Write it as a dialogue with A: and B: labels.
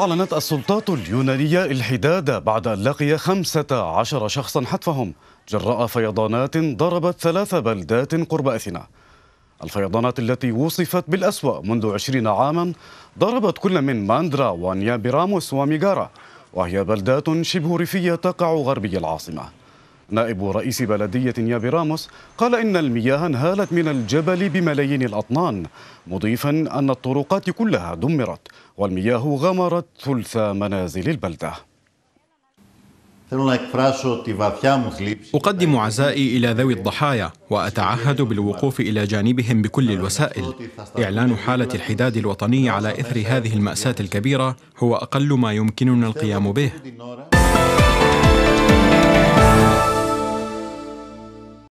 A: أعلنت السلطات اليونانية الحداد بعد أن لقي 15 شخصا حتفهم جراء فيضانات ضربت ثلاث بلدات قرب أثينا الفيضانات التي وصفت بالأسوأ منذ 20 عاما ضربت كل من ماندرا ونيابيراموس وميغارا وهي بلدات شبه ريفية تقع غربي العاصمة نائب رئيس بلدية يابيراموس راموس قال إن المياه انهالت من الجبل بملايين الأطنان مضيفا أن الطرقات كلها دمرت والمياه غمرت ثلث منازل البلدة
B: أقدم عزائي إلى ذوي الضحايا وأتعهد بالوقوف إلى جانبهم بكل الوسائل إعلان حالة الحداد الوطني على إثر هذه المأساة الكبيرة هو أقل ما يمكننا القيام به